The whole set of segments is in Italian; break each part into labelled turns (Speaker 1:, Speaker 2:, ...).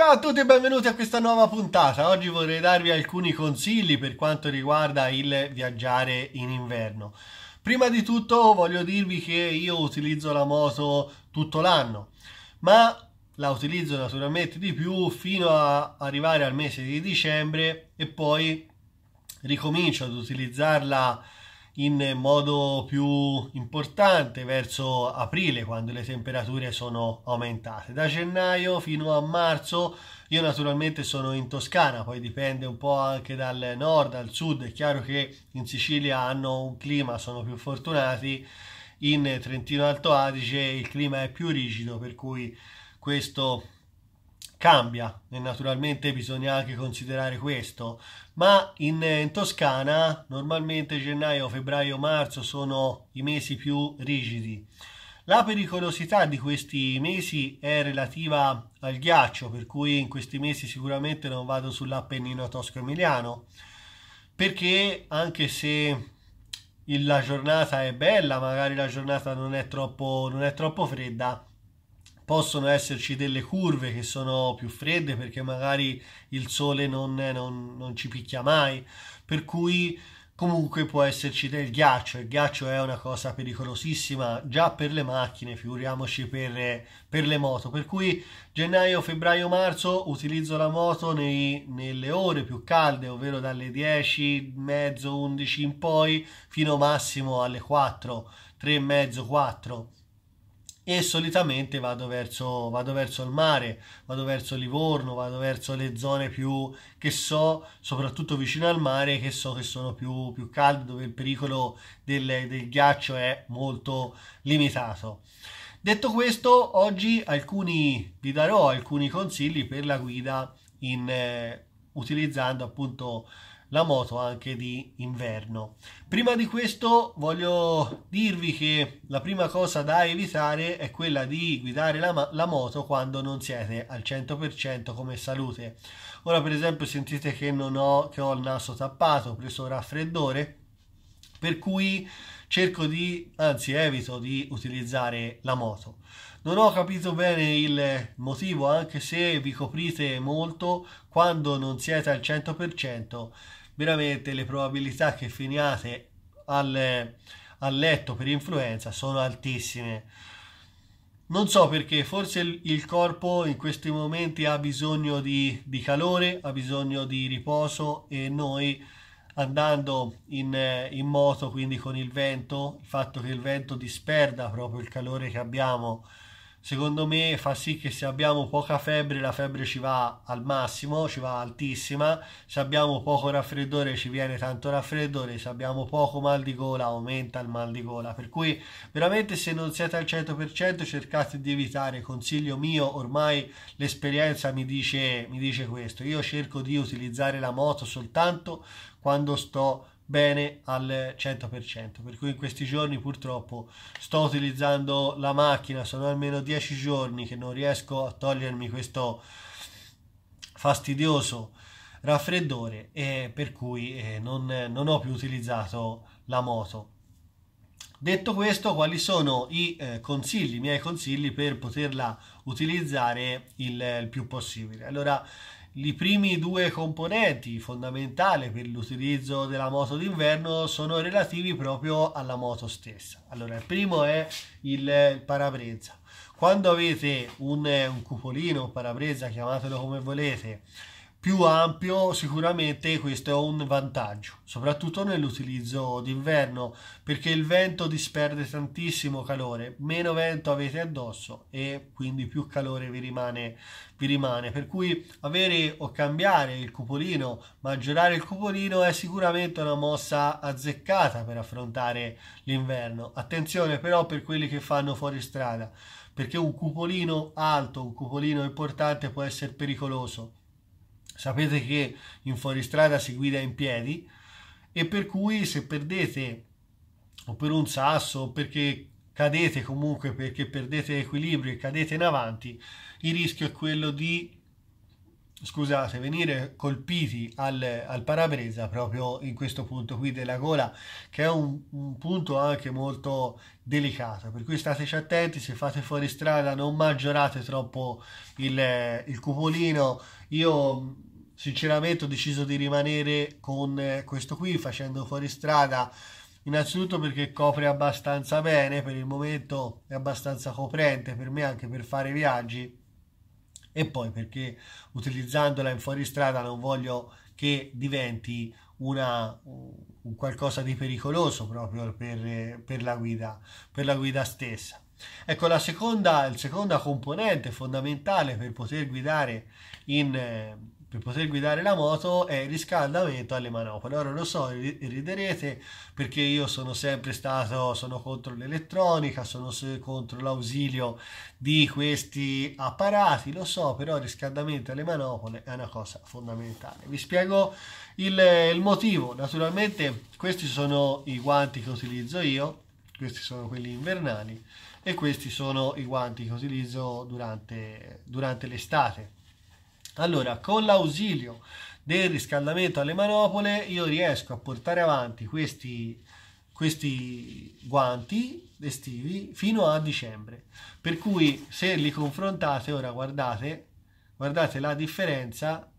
Speaker 1: Ciao a tutti e benvenuti a questa nuova puntata. Oggi vorrei darvi alcuni consigli per quanto riguarda il viaggiare in inverno. Prima di tutto voglio dirvi che io utilizzo la moto tutto l'anno, ma la utilizzo naturalmente di più fino a arrivare al mese di dicembre e poi ricomincio ad utilizzarla in modo più importante verso aprile quando le temperature sono aumentate da gennaio fino a marzo io naturalmente sono in Toscana poi dipende un po' anche dal nord al sud è chiaro che in Sicilia hanno un clima sono più fortunati in Trentino Alto Adige il clima è più rigido per cui questo cambia e naturalmente bisogna anche considerare questo, ma in, eh, in Toscana normalmente gennaio, febbraio, marzo sono i mesi più rigidi. La pericolosità di questi mesi è relativa al ghiaccio, per cui in questi mesi sicuramente non vado sull'Appennino tosco-emiliano, perché anche se la giornata è bella, magari la giornata non è troppo, non è troppo fredda, possono esserci delle curve che sono più fredde perché magari il sole non, non, non ci picchia mai, per cui comunque può esserci del ghiaccio. Il ghiaccio è una cosa pericolosissima già per le macchine, figuriamoci per, per le moto. Per cui gennaio, febbraio, marzo utilizzo la moto nei, nelle ore più calde, ovvero dalle 10, mezzo, 11 in poi, fino massimo alle 4, 3 mezzo, 4 e solitamente vado verso, vado verso il mare, vado verso Livorno, vado verso le zone più che so, soprattutto vicino al mare, che so che sono più, più calde, dove il pericolo del, del ghiaccio è molto limitato. Detto questo, oggi alcuni, vi darò alcuni consigli per la guida in, eh, utilizzando appunto la moto anche di inverno. Prima di questo voglio dirvi che la prima cosa da evitare è quella di guidare la, la moto quando non siete al 100% come salute. Ora per esempio sentite che, non ho, che ho il naso tappato, ho preso raffreddore, per cui cerco di, anzi evito di utilizzare la moto. Non ho capito bene il motivo, anche eh, se vi coprite molto quando non siete al 100%, veramente le probabilità che finiate al, al letto per influenza sono altissime. Non so perché, forse il corpo in questi momenti ha bisogno di, di calore, ha bisogno di riposo e noi andando in, in, moto, quindi con il vento, il fatto che il vento disperda proprio il calore che abbiamo secondo me fa sì che se abbiamo poca febbre la febbre ci va al massimo, ci va altissima, se abbiamo poco raffreddore ci viene tanto raffreddore, se abbiamo poco mal di gola aumenta il mal di gola, per cui veramente se non siete al 100% cercate di evitare, consiglio mio, ormai l'esperienza mi dice, mi dice questo, io cerco di utilizzare la moto soltanto quando sto bene al 100%, per cui in questi giorni purtroppo sto utilizzando la macchina, sono almeno 10 giorni che non riesco a togliermi questo fastidioso raffreddore e per cui eh, non, non, ho più utilizzato la moto. Detto questo, quali sono i eh, consigli, i miei consigli per poterla utilizzare il, il più possibile? Allora, i primi due componenti fondamentali per l'utilizzo della moto d'inverno sono relativi proprio alla moto stessa. Allora, il primo è il parabrezza. Quando avete un, un cupolino, parabrezza, chiamatelo come volete, più ampio sicuramente questo è un vantaggio soprattutto nell'utilizzo d'inverno perché il vento disperde tantissimo calore meno vento avete addosso e quindi più calore vi rimane, vi rimane. per cui avere o cambiare il cupolino maggiorare il cupolino è sicuramente una mossa azzeccata per affrontare l'inverno attenzione però per quelli che fanno fuori strada perché un cupolino alto un cupolino importante può essere pericoloso Sapete che in fuoristrada si guida in piedi e per cui se perdete o per un sasso o perché cadete comunque perché perdete equilibrio e cadete in avanti, il rischio è quello di scusate, venire colpiti al, al parabrezza proprio in questo punto qui della gola, che è un, un, punto anche molto delicato. Per cui stateci attenti, se fate fuori strada non maggiorate troppo il, il cupolino. Io sinceramente ho deciso di rimanere con eh, questo qui facendo fuori strada innanzitutto perché copre abbastanza bene per il momento è abbastanza coprente per me anche per fare viaggi e poi perché utilizzandola in fuoristrada non voglio che diventi una, un qualcosa di pericoloso proprio per, per, la guida, per la guida stessa. Ecco, la seconda, la seconda componente fondamentale per poter guidare in, eh, per poter guidare la moto è il riscaldamento alle manopole. Ora lo so, riderete perché io sono sempre stato, sono contro l'elettronica, sono contro l'ausilio di questi apparati, lo so, però il riscaldamento alle manopole è una cosa fondamentale. Vi spiego il, il motivo. Naturalmente questi sono i guanti che utilizzo io, questi sono quelli invernali e questi sono i guanti che utilizzo durante, durante l'estate allora, con l'ausilio del riscaldamento alle manopole io riesco a portare avanti questi, questi guanti estivi fino a dicembre. Per cui se li confrontate, ora guardate, guardate la differenza.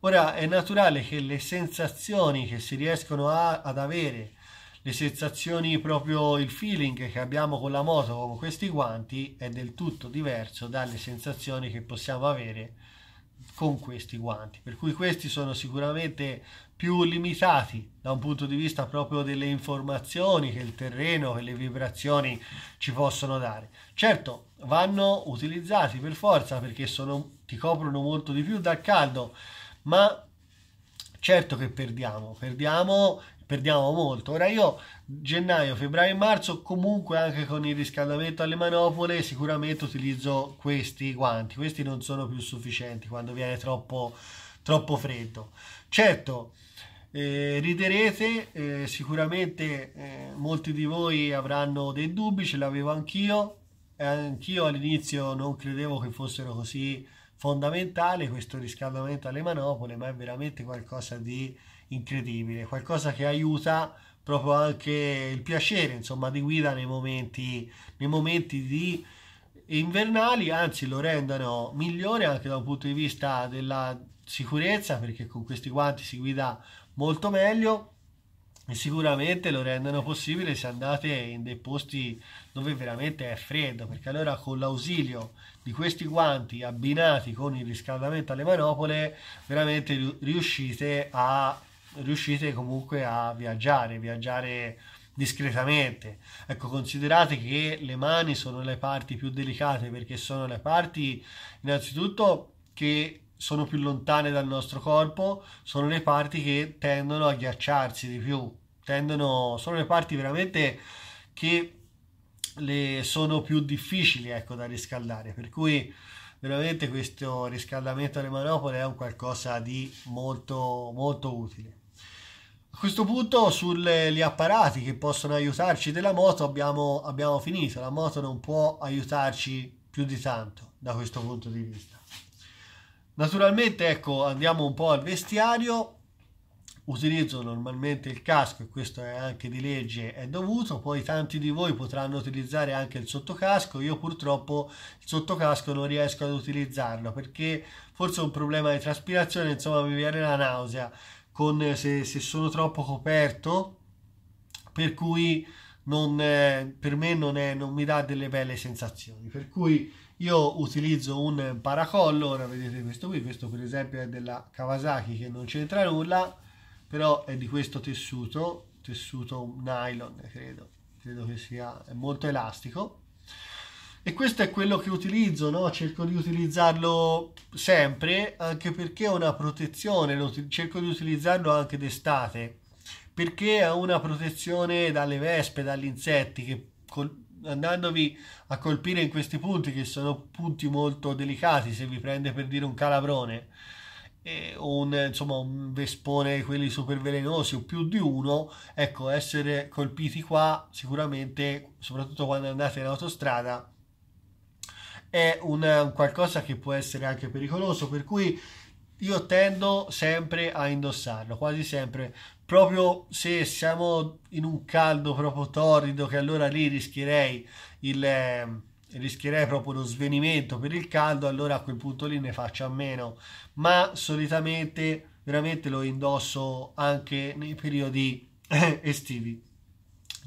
Speaker 1: Ora è naturale che le sensazioni che si riescono a, ad avere, le sensazioni proprio il feeling che abbiamo con la moto con questi guanti è del tutto diverso dalle sensazioni che possiamo avere con questi guanti per cui questi sono sicuramente più limitati da un punto di vista proprio delle informazioni che il terreno e le vibrazioni ci possono dare certo vanno utilizzati per forza perché sono, ti coprono molto di più dal caldo ma certo che perdiamo perdiamo perdiamo molto. Ora io gennaio, febbraio e marzo comunque anche con il riscaldamento alle manopole sicuramente utilizzo questi guanti, questi non sono più sufficienti quando viene troppo, troppo freddo. Certo, eh, riderete, eh, sicuramente eh, molti di voi avranno dei dubbi, ce l'avevo anch'io, eh, anch'io all'inizio non credevo che fossero così fondamentali questo riscaldamento alle manopole, ma è veramente qualcosa di incredibile, qualcosa che aiuta proprio anche il piacere insomma, di guida nei momenti, nei momenti di invernali, anzi lo rendono migliore anche da un punto di vista della sicurezza perché con questi guanti si guida molto meglio e sicuramente lo rendono possibile se andate in dei posti dove veramente è freddo perché allora con l'ausilio di questi guanti abbinati con il riscaldamento alle manopole veramente riuscite a riuscite comunque a viaggiare, viaggiare discretamente. Ecco, considerate che le mani sono le parti più delicate perché sono le parti innanzitutto che sono più lontane dal nostro corpo, sono le parti che tendono a ghiacciarsi di più, tendono, sono le parti veramente che le sono più difficili ecco, da riscaldare, per cui veramente questo riscaldamento alle manopole è un qualcosa di molto molto utile. A questo punto sugli apparati che possono aiutarci della moto abbiamo, abbiamo finito, la moto non può aiutarci più di tanto da questo punto di vista. Naturalmente ecco andiamo un po' al vestiario, utilizzo normalmente il casco e questo è anche di legge è dovuto poi tanti di voi potranno utilizzare anche il sottocasco io purtroppo il sottocasco non riesco ad utilizzarlo perché forse è un problema di traspirazione insomma mi viene la nausea con, eh, se, se, sono troppo coperto, per cui non, eh, per me non, è, non mi dà delle belle sensazioni. Per cui io utilizzo un paracollo, ora vedete questo qui, questo per esempio è della Kawasaki che non c'entra nulla, però è di questo tessuto, tessuto nylon credo, credo che sia molto elastico e questo è quello che utilizzo, no? cerco di utilizzarlo sempre, anche perché è una protezione, cerco di utilizzarlo anche d'estate, perché è una protezione dalle vespe, dagli insetti, che col- andandovi a colpire in questi punti, che sono punti molto delicati, se vi prende per dire un calabrone, un, insomma, un vespone, quelli super velenosi o più di uno, ecco, essere colpiti qua sicuramente, soprattutto quando andate in autostrada, è un, qualcosa che può essere anche pericoloso, per cui io tendo sempre a indossarlo, quasi sempre, proprio se siamo in un caldo proprio torrido, che allora lì rischierei il... Ehm, rischierei proprio lo svenimento per il caldo, allora a quel punto lì ne faccio a meno, ma solitamente veramente lo indosso anche nei periodi eh, estivi.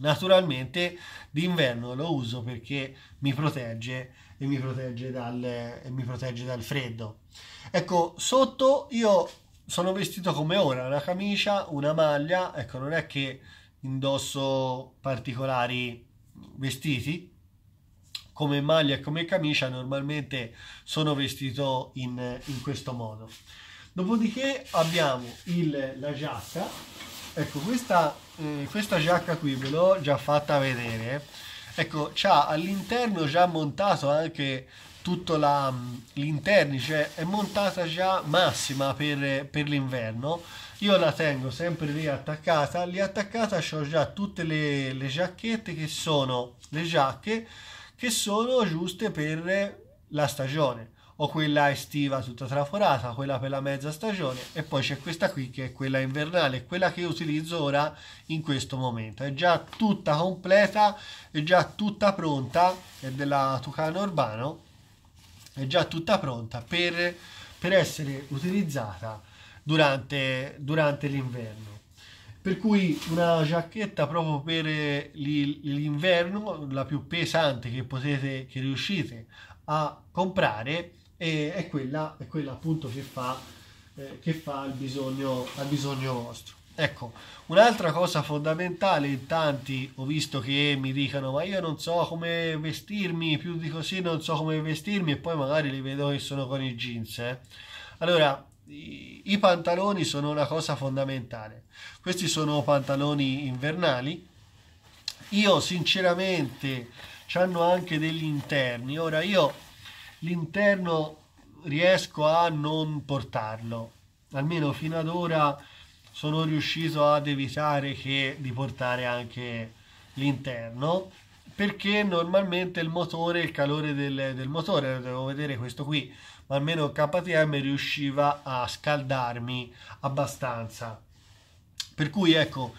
Speaker 1: Naturalmente d'inverno lo uso perché mi protegge e mi protegge dal, e mi protegge dal freddo. Ecco, sotto io sono vestito come ora, una camicia, una maglia, ecco, non è che indosso particolari vestiti, come maglia e come camicia normalmente sono vestito in, in questo modo dopodiché abbiamo il, la giacca Ecco, questa, eh, questa giacca qui ve l'ho già fatta vedere. Ecco, c'ha all'interno già montato anche tutto l'interno, cioè è montata già massima per, per l'inverno. Io la tengo sempre lì attaccata. Lì attaccata ho già tutte le, le giacchette che sono le giacche che sono giuste per la stagione ho quella estiva tutta traforata, quella per la mezza stagione e poi c'è questa qui che è quella invernale, quella che utilizzo ora in questo momento. È già tutta completa, è già tutta pronta, è della Tucano Urbano, è già tutta pronta per, per essere utilizzata durante, durante l'inverno. Per cui una giacchetta proprio per l'inverno, la più pesante che potete, che riuscite a comprare e è quella, è quella appunto che fa, eh, che fa il bisogno, al bisogno vostro. Ecco, un'altra cosa fondamentale in tanti ho visto che mi dicono ma io non so come vestirmi, più di così non so come vestirmi e poi magari li vedo che sono con i jeans. Eh. Allora, i pantaloni sono una cosa fondamentale. Questi sono pantaloni invernali. Io sinceramente hanno anche degli interni. Ora io l'interno riesco a non portarlo. Almeno fino ad ora sono riuscito ad evitare che, di portare anche l'interno perché normalmente il motore, il calore del, del motore, devo vedere questo qui, ma almeno KTM riusciva a scaldarmi abbastanza. Per cui ecco,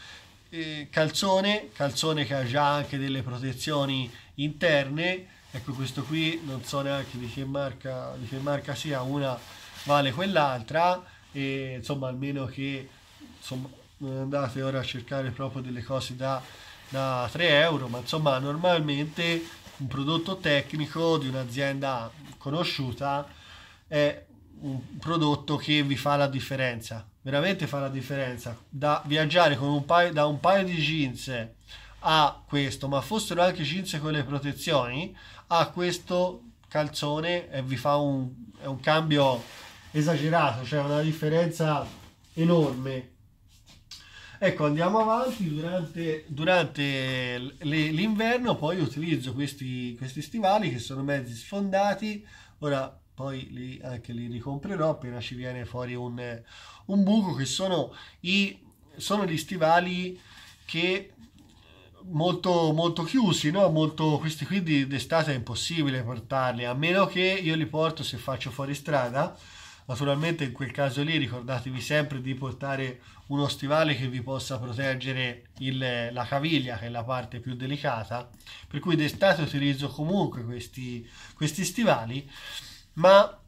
Speaker 1: eh, calzone, calzone che ha già anche delle protezioni interne, ecco questo qui non so neanche di che marca, di che marca sia una vale quell'altra e insomma almeno che insomma, non andate ora a cercare proprio delle cose da, da 3 euro ma insomma normalmente un prodotto tecnico di un'azienda conosciuta è un prodotto che vi fa la differenza veramente fa la differenza da viaggiare con un paio, da un paio di jeans a questo ma fossero anche jeans con le protezioni ah questo calzone e vi fa un, un cambio esagerato, cioè una differenza enorme. Ecco, andiamo avanti, durante, durante l'inverno poi utilizzo questi, questi stivali che sono mezzi sfondati, ora poi li, anche li ricomprerò appena ci viene fuori un, un buco che sono, i, sono gli stivali che molto, molto chiusi, no? molto, questi qui d'estate è impossibile portarli, a meno che io li porto se faccio fuori strada. Naturalmente in quel caso lì ricordatevi sempre di portare uno stivale che vi possa proteggere il, la caviglia, che è la parte più delicata. Per cui d'estate utilizzo comunque questi, questi stivali, ma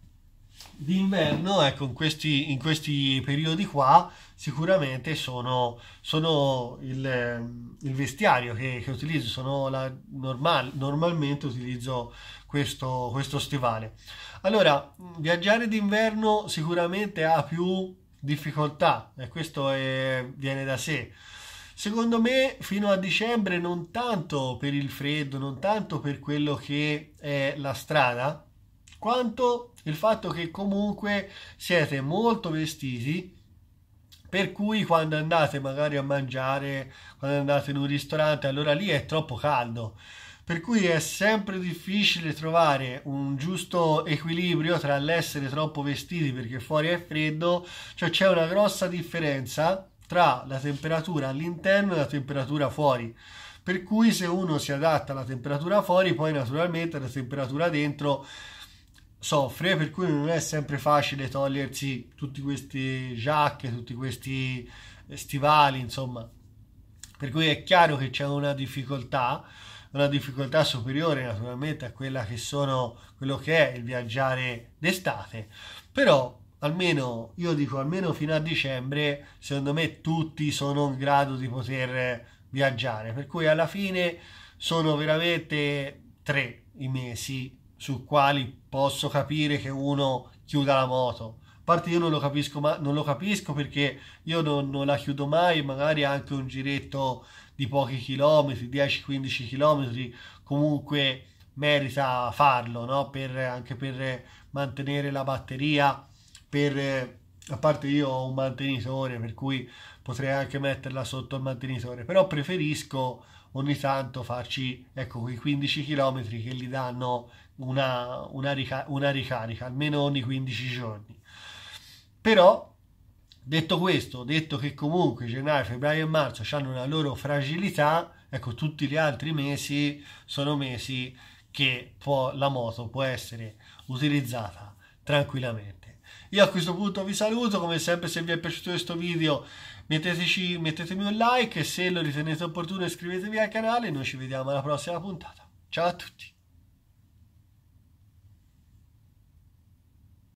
Speaker 1: d'inverno, ecco, in questi, in questi, periodi qua sicuramente sono, sono il, ehm, il, vestiario che, che utilizzo, la, normal, normalmente utilizzo questo, questo stivale. Allora, viaggiare d'inverno sicuramente ha più difficoltà e questo è, viene da sé. Secondo me fino a dicembre non tanto per il freddo, non tanto per quello che è la strada, quanto il fatto che comunque siete molto vestiti per cui quando andate magari a mangiare, quando andate in un ristorante, allora lì è troppo caldo. Per cui è sempre difficile trovare un giusto equilibrio tra l'essere troppo vestiti perché fuori è freddo, cioè c'è una grossa differenza tra la temperatura all'interno e la temperatura fuori. Per cui se uno si adatta alla temperatura fuori, poi naturalmente la temperatura dentro soffre, per cui non è sempre facile togliersi tutte queste giacche, tutti questi stivali, insomma. Per cui è chiaro che c'è una difficoltà, una difficoltà superiore naturalmente a quella che sono quello che è il viaggiare d'estate, però almeno io dico almeno fino a dicembre, secondo me tutti sono in grado di poter viaggiare, per cui alla fine sono veramente tre i mesi su quali posso capire che uno chiuda la moto. A parte io non lo capisco, ma non lo capisco perché io non, non la chiudo mai, magari anche un giretto di pochi chilometri, 10-15 chilometri, comunque merita farlo, no? per, anche per mantenere la batteria, per, a parte io ho un mantenitore, per cui potrei anche metterla sotto il mantenitore, però preferisco ogni tanto farci ecco, quei 15 km che gli danno una, una, rica- una ricarica, almeno ogni 15 giorni. Però Detto questo, detto che comunque gennaio, febbraio e marzo hanno una loro fragilità, ecco, tutti gli altri mesi sono mesi che può, la moto può essere utilizzata tranquillamente. Io a questo punto vi saluto, come sempre se vi è piaciuto questo video Metteteci, mettetemi un like e se lo ritenete opportuno iscrivetevi al canale. Noi ci vediamo alla prossima puntata. Ciao a tutti!